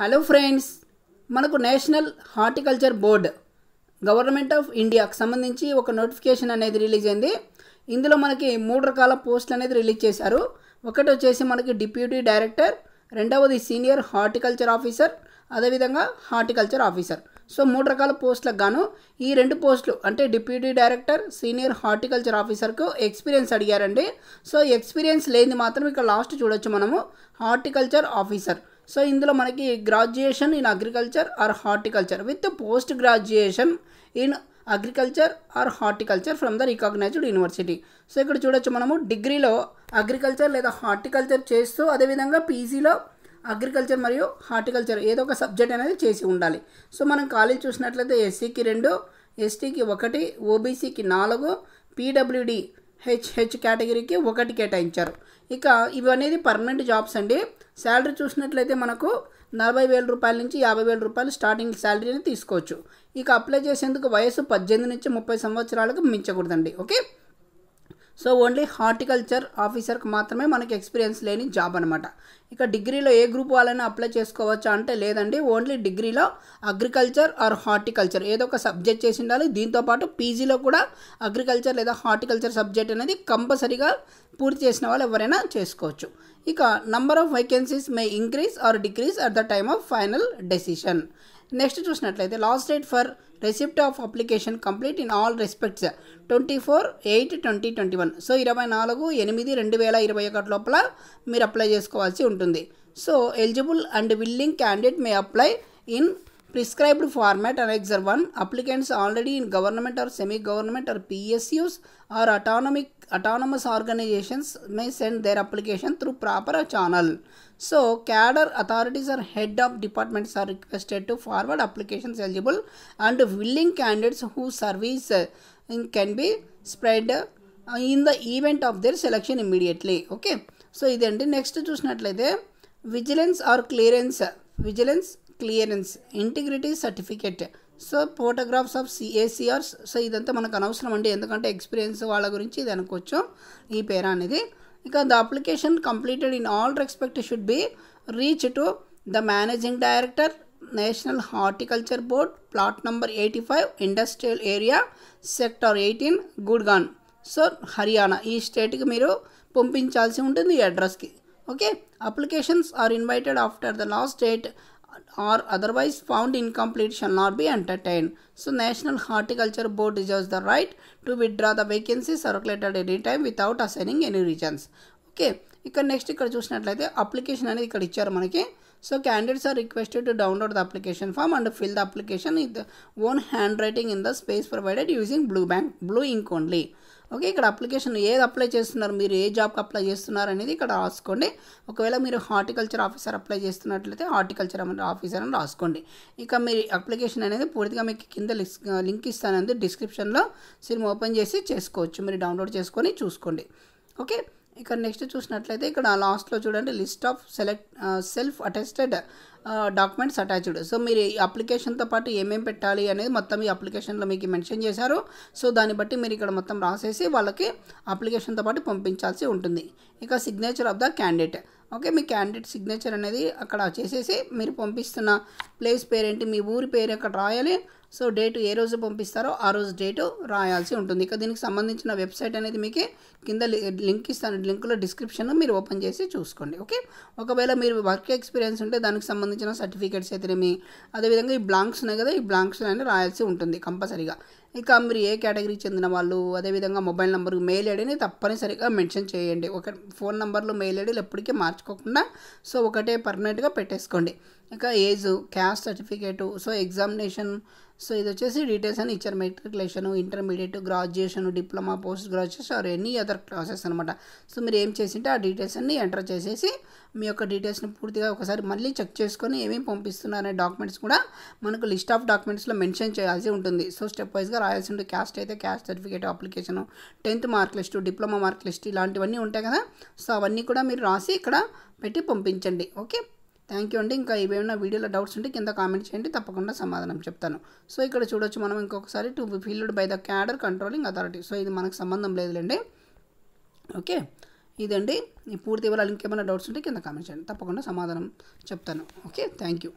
Hello friends మనకు national horticulture board government of ఇండియాకు సంబంధించి ఒక నోటిఫికేషన్ అనేది రిలీజ్ అయింది ఇందులో మనకి మూడు రకాల పోస్టులు అనేది రిలీజ్ చేశారు ఒకటి వచ్చేసి మనకి డిప్యూటీ డైరెక్టర్ రెండవది సీనియర్ హార్టికల్చర్ ఆఫీసర్ అదేవిధంగా హార్టికల్చర్ ఆఫీసర్ సో మూడు రకాల పోస్టులకు గాను ఈ రెండు పోస్టులు అంటే డిప్యూటీ డైరెక్టర్ సీనియర్ హార్టికల్చర్ ఆఫీసర్కు ఎక్స్పీరియన్స్ అడిగారండి సో ఎక్స్పీరియన్స్ లేనిది మాత్రం ఇక్కడ లాస్ట్ చూడొచ్చు మనము హార్టికల్చర్ ఆఫీసర్ సో ఇందులో మనకి graduation in agriculture or horticulture with post graduation in agriculture or horticulture from the recognised university so ఇక్కడ చూడొచ్చు మనము డిగ్రీలో అగ్రికల్చర్ లేదా హార్టికల్చర్ చేస్తూ అదేవిధంగా పీజీలో అగ్రికల్చర్ మరియు హార్టికల్చర్ ఏదో ఒక సబ్జెక్ట్ అనేది చేసి ఉండాలి సో మనం కాలేజ్ చూసినట్లయితే ఎస్సీకి e రెండు ఎస్టీకి ఒకటి ఓబీసీకి నాలుగు పీడబ్ల్యూడి హెచ్ హెచ్ కేటగిరీకి ఒకటి కేటాయించారు ఇక ఇవి అనేది పర్మనెంట్ జాబ్స్ అండి శాలరీ చూసినట్లయితే మనకు నలభై వేల రూపాయల నుంచి యాభై వేల రూపాయలు స్టార్టింగ్ శాలరీని తీసుకోవచ్చు ఇక అప్లై చేసేందుకు వయసు పద్దెనిమిది నుంచి ముప్పై సంవత్సరాలకు మించకూడదండి ఓకే సో ఓన్లీ హార్టికల్చర్ ఆఫీసర్కి మాత్రమే మనకి ఎక్స్పీరియన్స్ లేని జాబ్ అనమాట ఇక డిగ్రీలో ఏ గ్రూప్ వాళ్ళైనా అప్లై చేసుకోవచ్చా అంటే లేదండి ఓన్లీ డిగ్రీలో అగ్రికల్చర్ ఆర్ హార్టికల్చర్ ఏదో ఒక సబ్జెక్ట్ చేసి ఉండాలి దీంతోపాటు పీజీలో కూడా అగ్రికల్చర్ లేదా హార్టికల్చర్ సబ్జెక్ట్ అనేది కంపల్సరీగా పూర్తి చేసిన వాళ్ళు ఎవరైనా చేసుకోవచ్చు ఇక number of vacancies may increase or decrease at the time of final decision next చూసినట్లయితే last date for receipt of application complete in all respects twenty four eight twenty twenty one so ఇరవై నాలుగు ఎనిమిది రెండు వేల ఇరవై ఒకటి లోపల మీరు అప్లై చేసుకోవాల్సి ఉంటుంది so eligible and willing candidate may apply in prescribed format annexer 1 applicants already in government or semi government or psus or autonomic autonomous organizations may send their application through proper channel so cadre authorities or head of departments are requested to forward applications eligible and willing candidates whose service uh, can be spread in the event of their selection immediately okay so ఇదండి next చూసినట్లయితే Vigilance or clearance. Vigilance. Clearance integrity certificate so photographs of CACRs so ఇదంతా మనకు అనవసరం అండి ఎందుకంటే experience వాళ్ళ గురించి ఇది అనుకోవచ్చు ఈ పేరా అనేది ఇక the application completed in all respect should be reach to the managing director national horticulture board plot number eighty five industrial area sector eighteen Gurgaon so Haryana ఈ స్టేట్కి మీరు పంపించాల్సి ఉంటుంది ఈ అడ్రస్కి okay applications are invited after the last date or otherwise found incomplete shall not be entertained. So, National Horticulture Board reserves the right to withdraw the vacancies circulated at any time without assigning any reasons. Okay. Next, choose the application. So, candidates are requested to download the application form and fill the application with own handwriting in the space provided using blue, bank, blue ink only. Okay ఇక్కడ application ఏది apply చేస్తున్నారు మీరు ఏ జాబ్కి apply చేస్తున్నారు అనేది ఇక్కడ రాసుకోండి ఒకవేళ మీరు హార్టికల్చర్ ఆఫీసర్ అప్లై చేస్తున్నట్లయితే హార్టికల్చర్ ఆఫీసర్ అని రాసుకోండి ఇక మీరు అప్లికేషన్ అనేది పూర్తిగా మీకు కింద లింక్ ఇస్తానంది డిస్క్రిప్షన్లో సిమ్ ఓపెన్ చేసి చేసుకోవచ్చు మీరు డౌన్లోడ్ చేసుకొని చూసుకోండి ఓకే ఇక్కడ నెక్స్ట్ చూసినట్లయితే ఇక్కడ లాస్ట్లో చూడండి list of select self attested documents attached so మీరు ఈ అప్లికేషన్తో పాటు ఏమేమి పెట్టాలి అనేది మొత్తం ఈ అప్లికేషన్లో మీకు మెన్షన్ చేశారు సో దాన్ని బట్టి మీరు ఇక్కడ మొత్తం రాసేసి వాళ్ళకి అప్లికేషన్తో పాటు పంపించాల్సి ఉంటుంది ఇక signature of the candidate okay మీ క్యాండిడేట్ సిగ్నేచర్ అనేది అక్కడ చేసేసి మీరు పంపిస్తున్న ప్లేస్ పేరేంటి మీ ఊరి పేరు అక్కడ రాయాలి సో డేటు ఏ రోజు పంపిస్తారో ఆ రోజు డేటు రాయాల్సి ఉంటుంది ఇక దీనికి సంబంధించిన వెబ్సైట్ అనేది మీకు కింద లింక్ ఇస్తాను లింక్లో డిస్క్రిప్షన్ మీరు ఓపెన్ చేసి చూసుకోండి ఓకే ఒకవేళ మీరు వర్క్ ఎక్స్పీరియన్స్ ఉంటే దానికి సంబంధించిన సర్టిఫికేట్స్ మీ అదేవిధంగా ఈ బ్లాంక్స్ ఉన్నాయి కదా ఈ బ్లాంక్స్ అనేది రాయాల్సి ఉంటుంది కంపల్సరీగా ఇక మీరు ఏ కేటగిరీకి చెందిన వాళ్ళు అదేవిధంగా మొబైల్ నెంబర్ మెయిల్ ఐడిని తప్పనిసరిగా మెన్షన్ చేయండి ఒక ఫోన్ నెంబర్లు మెయిల్ ఐడీలు ఎప్పటికీ మార్చుకోకుండా సో ఒకటే పర్మనెంట్గా పెట్టేసుకోండి ఇంకా age caste certificate so examination so ఇది వచ్చేసి డీటెయిల్స్ అని ఇచ్చారు matriculation intermediate graduation diploma post graduation or any other process అనమాట సో మీరు ఏం చేసింటే ఆ డీటెయిల్స్ అన్ని ఎంటర్ చేసేసి మీ యొక్క డీటెయిల్స్ని పూర్తిగా ఒకసారి మళ్ళీ చెక్ చేసుకొని ఏమేమి పంపిస్తున్నారనే డాక్యుమెంట్స్ కూడా మనకు లిస్ట్ ఆఫ్ డాక్యుమెంట్స్లో మెన్షన్ చేయాల్సి ఉంటుంది సో స్టెప్ వైజ్గా రాయాల్సి ఉంటుంది క్యాస్ట్ అయితే caste certificate application tenth mark list diploma mark list ఇలాంటివన్నీ ఉంటాయి కదా సో అవన్నీ కూడా మీరు రాసి ఇక్కడ పెట్టి పంపించండి ఓకే థ్యాంక్ యూ అండి ఇంకా ఏమైనా వీడియోలో డౌట్స్ ఉంటే కింద కామెంట్ చేయండి తప్పకుండా సమాధానం చెప్తాను సో ఇక్కడ చూడొచ్చు మనం ఇంకొకసారి to be filled by the cadre controlling authority so ఇది మనకు సంబంధం లేదులేండి ఓకే ఇదండి పూర్తి వివరాలు ఇంకేమైనా డౌట్స్ ఉంటే కింద కామెంట్ చేయండి తప్పకుండా సమాధానం చెప్తాను ఓకే థ్యాంక్ యూ